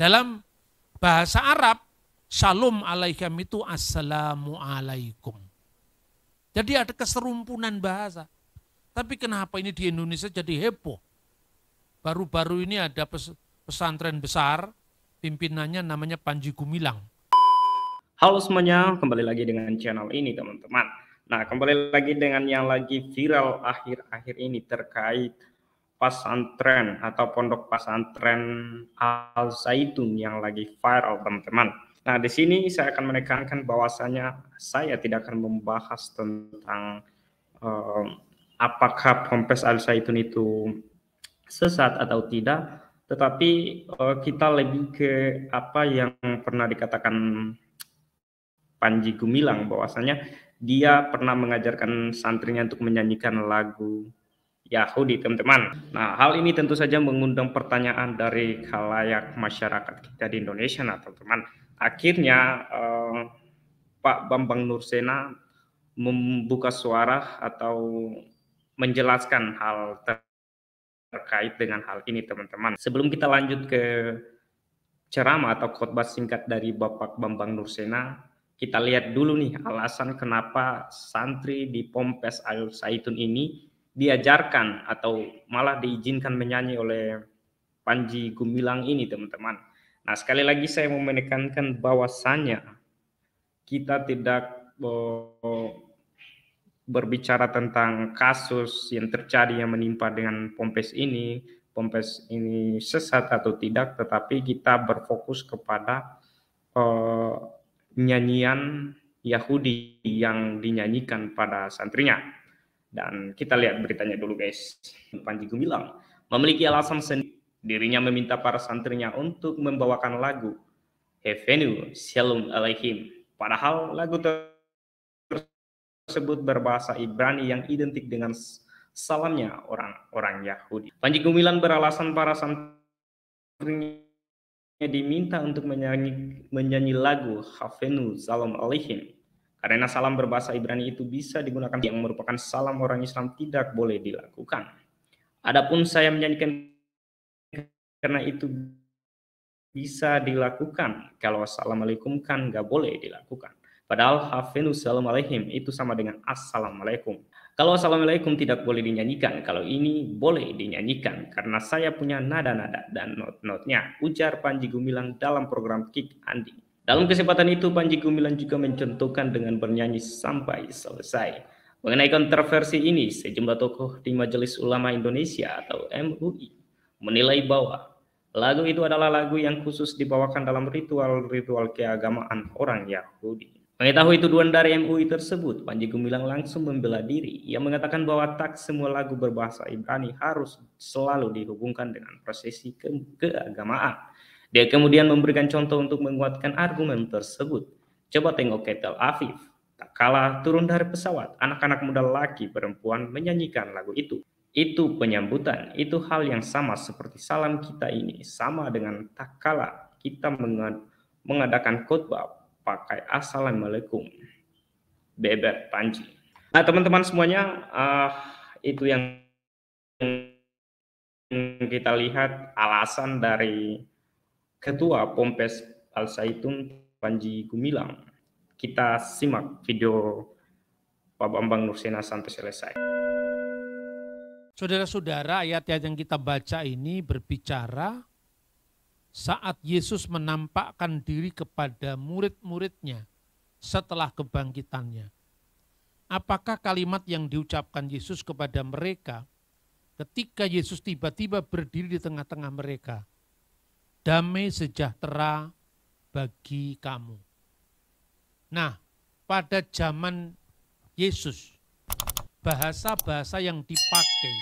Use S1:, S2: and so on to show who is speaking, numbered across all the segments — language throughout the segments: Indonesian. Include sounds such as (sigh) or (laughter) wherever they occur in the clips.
S1: Dalam bahasa Arab, shalom alaikum itu assalamu alaikum. Jadi ada keserumpunan bahasa. Tapi kenapa ini di Indonesia jadi heboh? Baru-baru ini ada pesantren besar, pimpinannya namanya Panji Gumilang.
S2: Halo semuanya, kembali lagi dengan channel ini teman-teman. Nah, kembali lagi dengan yang lagi viral akhir-akhir ini terkait pasantren atau pondok pesantren Al Zaitun yang lagi viral teman-teman. Nah di sini saya akan menekankan bahwasanya saya tidak akan membahas tentang uh, apakah pompes Al Zaitun itu sesat atau tidak, tetapi uh, kita lebih ke apa yang pernah dikatakan Panji Gumilang bahwasanya dia pernah mengajarkan santrinya untuk menyanyikan lagu Yahudi, teman-teman. Nah, hal ini tentu saja mengundang pertanyaan dari kalayak masyarakat kita di Indonesia, nah teman-teman. Akhirnya eh, Pak Bambang Nursena membuka suara atau menjelaskan hal ter terkait dengan hal ini, teman-teman. Sebelum kita lanjut ke ceramah atau khotbah singkat dari Bapak Bambang Nursena, kita lihat dulu nih alasan kenapa santri di Pompes Al Saitun ini diajarkan atau malah diizinkan menyanyi oleh Panji Gumilang ini, teman-teman. Nah, sekali lagi saya mau menekankan bahwasannya kita tidak eh, berbicara tentang kasus yang terjadi yang menimpa dengan Pompes ini, Pompes ini sesat atau tidak, tetapi kita berfokus kepada uh, nyanyian Yahudi yang dinyanyikan pada santrinya. Dan kita lihat beritanya dulu guys. Panji Gumilang memiliki alasan sendiri. Dirinya meminta para santrinya untuk membawakan lagu Hevenu Shalom Aleichem. Padahal lagu tersebut berbahasa Ibrani yang identik dengan salamnya orang-orang Yahudi. Panji Gumilang beralasan para santrinya diminta untuk menyanyi, menyanyi lagu Hafenu Salam Alaihim karena salam berbahasa Ibrani itu bisa digunakan yang merupakan salam orang Islam tidak boleh dilakukan. Adapun saya menyanyikan karena itu bisa dilakukan. Kalau assalamualaikum kan nggak boleh dilakukan. Padahal hafinu salam itu sama dengan assalamualaikum. Kalau assalamualaikum tidak boleh dinyanyikan, kalau ini boleh dinyanyikan karena saya punya nada-nada dan not-notnya. Ujar Panji Gumilang dalam program Kick Andi. Dalam kesempatan itu, Panji Gumilang juga mencontohkan dengan bernyanyi sampai selesai. Mengenai kontroversi ini, sejumlah tokoh di Majelis Ulama Indonesia atau MUI menilai bahwa lagu itu adalah lagu yang khusus dibawakan dalam ritual-ritual keagamaan orang Yahudi. Mengetahui tuduhan dari MUI tersebut, Panji Gumilang langsung membela diri. Ia mengatakan bahwa tak semua lagu berbahasa Ibrani harus selalu dihubungkan dengan prosesi ke keagamaan. Dia kemudian memberikan contoh untuk menguatkan argumen tersebut. Coba tengok Ketel Afif Tak kalah turun dari pesawat, anak-anak muda laki perempuan menyanyikan lagu itu. Itu penyambutan, itu hal yang sama seperti salam kita ini, sama dengan tak kalah kita mengadakan khotbah pakai assalamualaikum. Bebek Panji. Nah teman-teman semuanya, uh, itu yang kita lihat alasan dari Ketua Pompes Al Zaitun Panji Gumilang. Kita simak video Pak Bambang Nursena sampai selesai.
S1: Saudara-saudara, ayat-ayat yang kita baca ini berbicara saat Yesus menampakkan diri kepada murid-muridnya setelah kebangkitannya. Apakah kalimat yang diucapkan Yesus kepada mereka ketika Yesus tiba-tiba berdiri di tengah-tengah mereka – damai sejahtera bagi kamu. Nah, pada zaman Yesus, bahasa-bahasa yang dipakai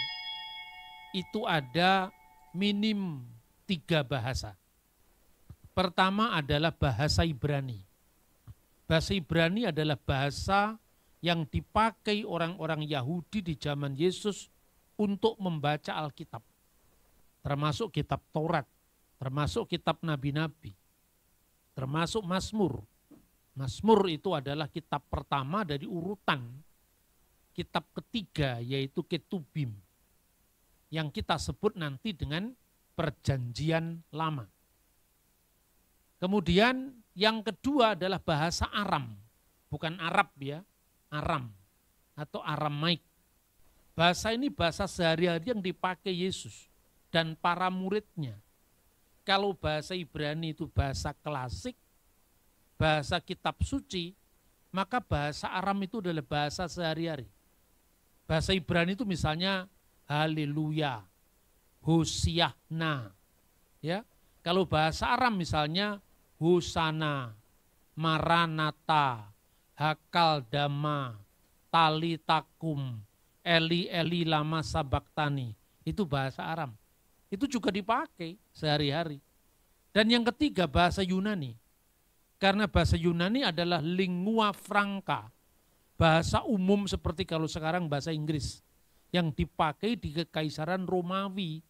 S1: itu ada minim tiga bahasa. Pertama adalah bahasa Ibrani. Bahasa Ibrani adalah bahasa yang dipakai orang-orang Yahudi di zaman Yesus untuk membaca Alkitab, termasuk kitab Taurat termasuk kitab nabi-nabi, termasuk Mazmur. Mazmur itu adalah kitab pertama dari urutan kitab ketiga yaitu Ketubim yang kita sebut nanti dengan perjanjian lama. Kemudian yang kedua adalah bahasa Aram, bukan Arab ya, Aram atau Aramaik. Bahasa ini bahasa sehari-hari yang dipakai Yesus dan para muridnya kalau bahasa Ibrani itu bahasa klasik, bahasa kitab suci, maka bahasa Aram itu adalah bahasa sehari-hari. Bahasa Ibrani itu misalnya haleluya, hosiahna. Ya. Kalau bahasa Aram misalnya husana, maranata, hakal dama, tali takum, eli eli lama sabaktani. Itu bahasa Aram itu juga dipakai sehari-hari. Dan yang ketiga bahasa Yunani. Karena bahasa Yunani adalah lingua franca, bahasa umum seperti kalau sekarang bahasa Inggris yang dipakai di kekaisaran Romawi.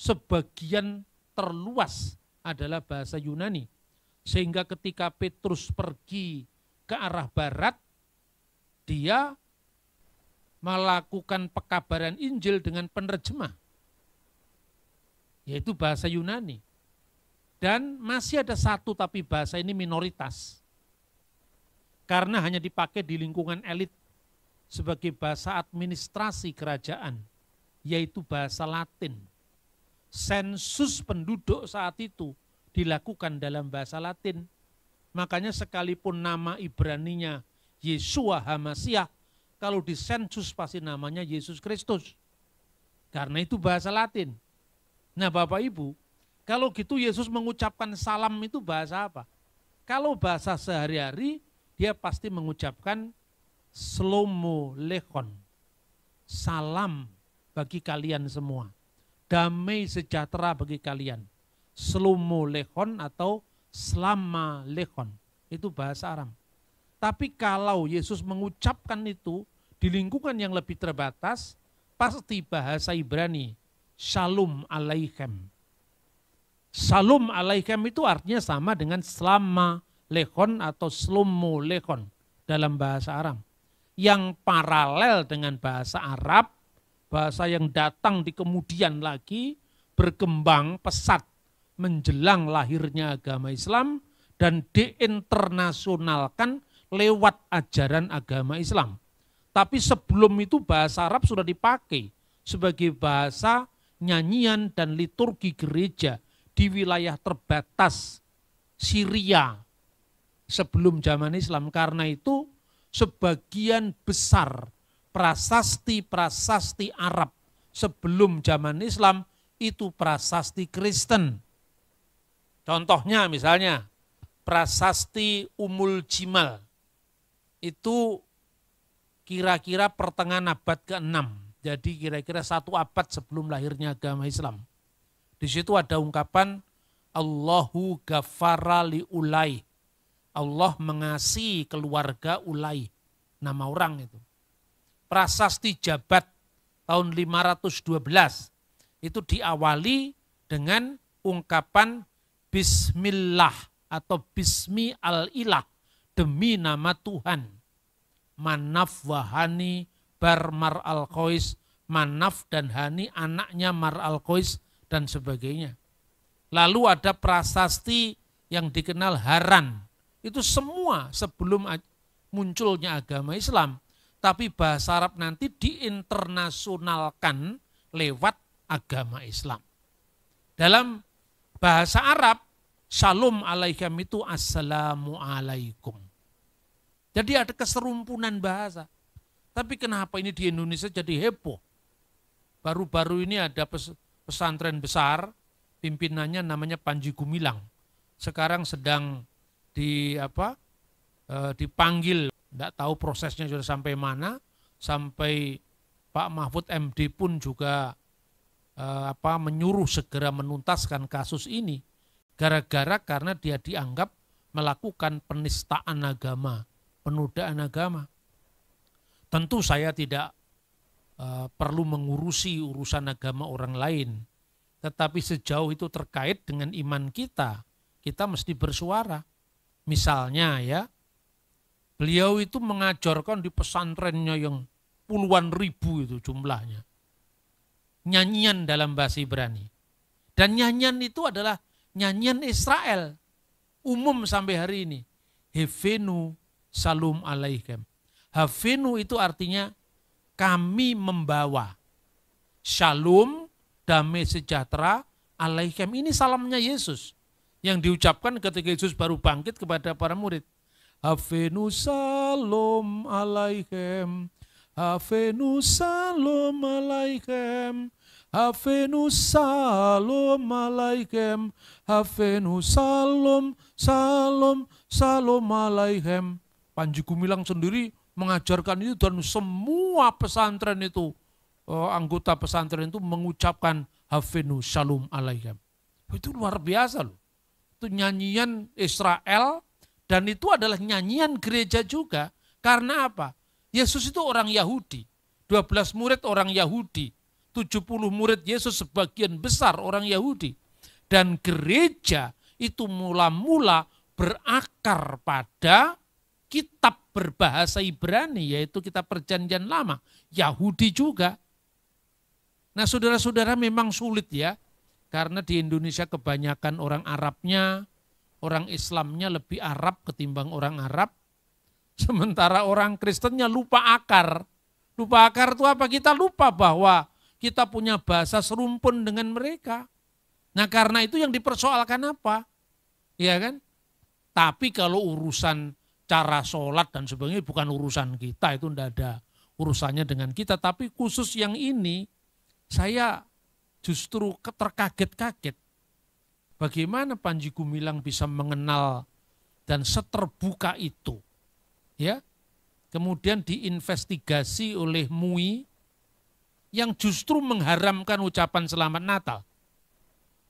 S1: Sebagian terluas adalah bahasa Yunani. Sehingga ketika Petrus pergi ke arah barat, dia melakukan pekabaran Injil dengan penerjemah yaitu bahasa Yunani. Dan masih ada satu tapi bahasa ini minoritas. Karena hanya dipakai di lingkungan elit sebagai bahasa administrasi kerajaan, yaitu bahasa Latin. Sensus penduduk saat itu dilakukan dalam bahasa Latin. Makanya sekalipun nama Ibraninya Yesua Hamasiah, kalau di sensus pasti namanya Yesus Kristus. Karena itu bahasa Latin. Nah Bapak Ibu, kalau gitu Yesus mengucapkan salam itu bahasa apa? Kalau bahasa sehari-hari, dia pasti mengucapkan slomo lekon. Salam bagi kalian semua. Damai sejahtera bagi kalian. Slomo lekon atau selama lekon. Itu bahasa Aram. Tapi kalau Yesus mengucapkan itu di lingkungan yang lebih terbatas, pasti bahasa Ibrani Shalom alaikum. Shalom alaikum itu artinya sama dengan selama lekon atau slomo lekon dalam bahasa Arab. Yang paralel dengan bahasa Arab, bahasa yang datang di kemudian lagi berkembang pesat menjelang lahirnya agama Islam dan diinternasionalkan lewat ajaran agama Islam. Tapi sebelum itu bahasa Arab sudah dipakai sebagai bahasa nyanyian dan liturgi gereja di wilayah terbatas Syria sebelum zaman Islam. Karena itu sebagian besar prasasti-prasasti Arab sebelum zaman Islam itu prasasti Kristen. Contohnya misalnya prasasti Umul Jimal itu kira-kira pertengahan abad ke-6 jadi kira-kira satu abad sebelum lahirnya agama Islam. Di situ ada ungkapan Allahu gafara li ulai. Allah mengasihi keluarga ulai. Nama orang itu. Prasasti Jabat tahun 512 itu diawali dengan ungkapan Bismillah atau Bismi al-Ilah demi nama Tuhan. Manafwahani. wahani Akbar Mar al Qais, Manaf dan Hani anaknya Mar al Qais dan sebagainya. Lalu ada prasasti yang dikenal Haran. Itu semua sebelum munculnya agama Islam. Tapi bahasa Arab nanti diinternasionalkan lewat agama Islam. Dalam bahasa Arab, Shalom alaikum itu Assalamu alaikum. Jadi ada keserumpunan bahasa. Tapi kenapa ini di Indonesia jadi heboh? Baru-baru ini ada pes pesantren besar, pimpinannya namanya Panji Gumilang. Sekarang sedang di apa? E, dipanggil, tidak tahu prosesnya sudah sampai mana, sampai Pak Mahfud MD pun juga e, apa menyuruh segera menuntaskan kasus ini gara-gara karena dia dianggap melakukan penistaan agama, penodaan agama. Tentu saya tidak uh, perlu mengurusi urusan agama orang lain, tetapi sejauh itu terkait dengan iman kita, kita mesti bersuara. Misalnya ya, beliau itu mengajarkan di pesantrennya yang puluhan ribu itu jumlahnya. Nyanyian dalam bahasa Ibrani. Dan nyanyian itu adalah nyanyian Israel. Umum sampai hari ini. Hevenu salum alaikum. Hafenu itu artinya kami membawa. Shalom, damai sejahtera, alaikum. Ini salamnya Yesus yang diucapkan ketika Yesus baru bangkit kepada para murid. Hafenu salom alaikum. Hafenu salom alaikum. Hafenu salom alaikum. Hafenu salom, salom, salom alaikum. Panji Gumilang sendiri mengajarkan itu dan semua pesantren itu eh, anggota pesantren itu mengucapkan hafinu shalom alaikum Itu luar biasa loh. Itu nyanyian Israel dan itu adalah nyanyian gereja juga. Karena apa? Yesus itu orang Yahudi. 12 murid orang Yahudi. 70 murid Yesus sebagian besar orang Yahudi. Dan gereja itu mula-mula berakar pada kitab berbahasa Ibrani, yaitu kitab perjanjian lama, Yahudi juga. Nah saudara-saudara memang sulit ya, karena di Indonesia kebanyakan orang Arabnya, orang Islamnya lebih Arab ketimbang orang Arab, sementara orang Kristennya lupa akar. Lupa akar itu apa? Kita lupa bahwa kita punya bahasa serumpun dengan mereka. Nah karena itu yang dipersoalkan apa? Ya kan? Tapi kalau urusan cara sholat dan sebagainya bukan urusan kita itu tidak ada urusannya dengan kita tapi khusus yang ini saya justru terkaget-kaget bagaimana Panji Gumilang bisa mengenal dan seterbuka itu ya kemudian diinvestigasi oleh MUI yang justru mengharamkan ucapan selamat Natal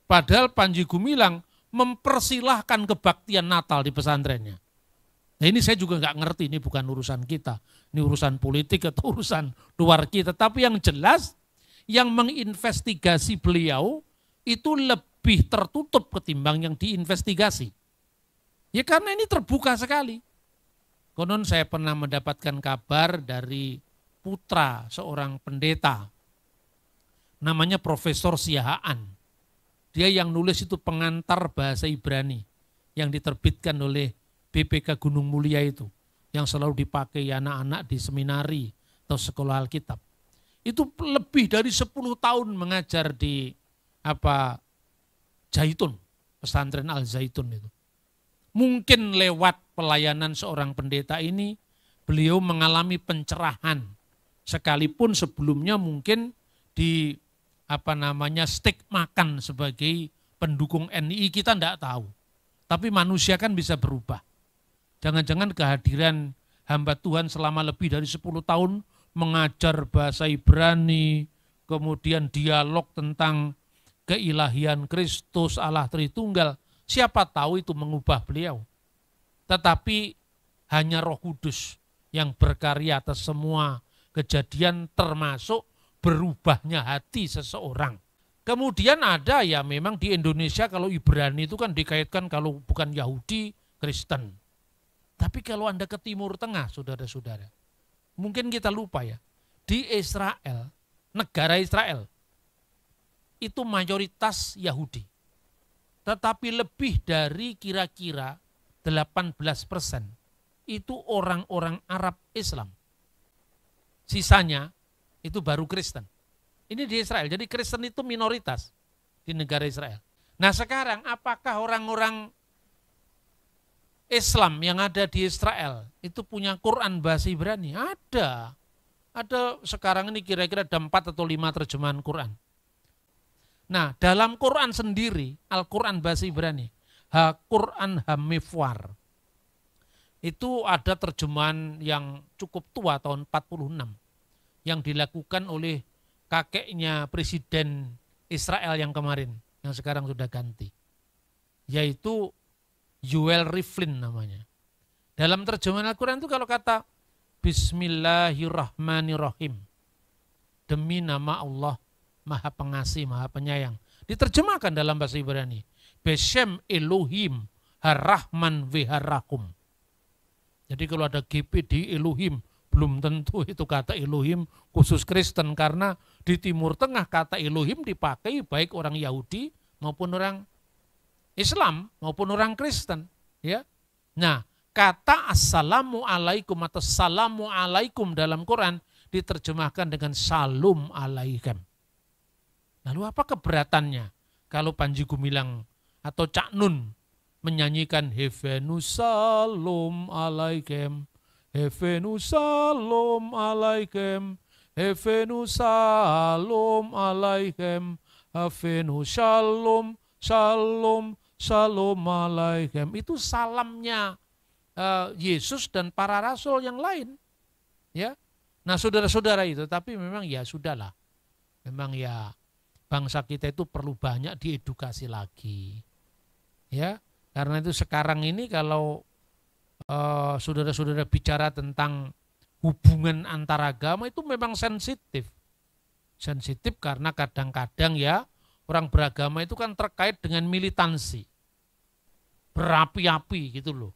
S1: padahal Panji Gumilang mempersilahkan kebaktian Natal di pesantrennya Nah ini saya juga nggak ngerti, ini bukan urusan kita. Ini urusan politik atau (laughs) urusan luar kita. Tapi yang jelas, yang menginvestigasi beliau itu lebih tertutup ketimbang yang diinvestigasi. Ya karena ini terbuka sekali. Konon saya pernah mendapatkan kabar dari putra seorang pendeta. Namanya Profesor Siahaan. Dia yang nulis itu pengantar bahasa Ibrani yang diterbitkan oleh BPK Gunung Mulia itu yang selalu dipakai anak-anak di seminari atau sekolah Alkitab. Itu lebih dari 10 tahun mengajar di apa Zaitun, pesantren Al Zaitun itu. Mungkin lewat pelayanan seorang pendeta ini beliau mengalami pencerahan sekalipun sebelumnya mungkin di apa namanya stik makan sebagai pendukung NI kita tidak tahu. Tapi manusia kan bisa berubah. Jangan-jangan kehadiran hamba Tuhan selama lebih dari 10 tahun mengajar bahasa Ibrani, kemudian dialog tentang keilahian Kristus Allah Tritunggal. Siapa tahu itu mengubah beliau. Tetapi hanya roh kudus yang berkarya atas semua kejadian termasuk berubahnya hati seseorang. Kemudian ada ya memang di Indonesia kalau Ibrani itu kan dikaitkan kalau bukan Yahudi, Kristen. Tapi kalau Anda ke Timur Tengah, saudara-saudara, mungkin kita lupa ya, di Israel, negara Israel, itu mayoritas Yahudi. Tetapi lebih dari kira-kira 18 persen itu orang-orang Arab Islam. Sisanya itu baru Kristen. Ini di Israel. Jadi Kristen itu minoritas di negara Israel. Nah sekarang apakah orang-orang Islam yang ada di Israel itu punya Quran bahasa Ibrani? Ada. Ada sekarang ini kira-kira ada empat atau lima terjemahan Quran. Nah, dalam Quran sendiri, Al-Quran bahasa Ibrani, Ha-Quran Hamifwar, itu ada terjemahan yang cukup tua tahun 46 yang dilakukan oleh kakeknya Presiden Israel yang kemarin, yang sekarang sudah ganti. Yaitu Yuel Riflin namanya. Dalam terjemahan Al-Quran itu kalau kata Bismillahirrahmanirrahim. Demi nama Allah Maha Pengasih, Maha Penyayang. Diterjemahkan dalam bahasa Ibrani. Beshem Elohim Harrahman Viharakum. Jadi kalau ada GP di Elohim, belum tentu itu kata Elohim khusus Kristen karena di Timur Tengah kata Elohim dipakai baik orang Yahudi maupun orang Islam maupun orang Kristen, ya. Nah, kata assalamu alaikum atau salamu alaikum dalam Quran diterjemahkan dengan salum alaikum. Lalu apa keberatannya kalau Panji Gumilang atau Cak Nun menyanyikan Hevenu salum alaikum, Hevenu salum alaikum, Hevenu salum alaikum, Hevenu salum Shalom, shalom alaikum. Itu salamnya uh, Yesus dan para rasul yang lain. Ya. Nah, saudara-saudara itu tapi memang ya sudahlah. Memang ya bangsa kita itu perlu banyak diedukasi lagi. Ya, karena itu sekarang ini kalau saudara eh, saudara-saudara bicara tentang hubungan antaragama itu memang sensitif. Sensitif karena kadang-kadang ya orang beragama itu kan terkait dengan militansi. Berapi-api gitu loh.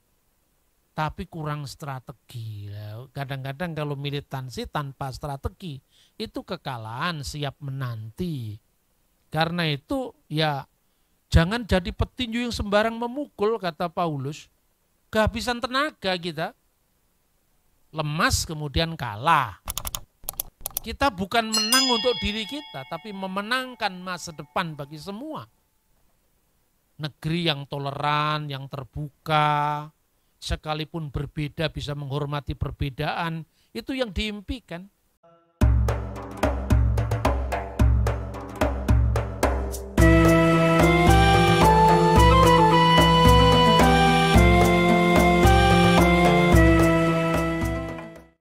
S1: Tapi kurang strategi. Kadang-kadang kalau militansi tanpa strategi itu kekalahan siap menanti. Karena itu ya jangan jadi petinju yang sembarang memukul kata Paulus. Kehabisan tenaga kita. Lemas kemudian kalah. Kita bukan menang untuk diri kita, tapi memenangkan masa depan bagi semua. Negeri yang toleran, yang terbuka, sekalipun berbeda bisa menghormati perbedaan, itu yang diimpikan.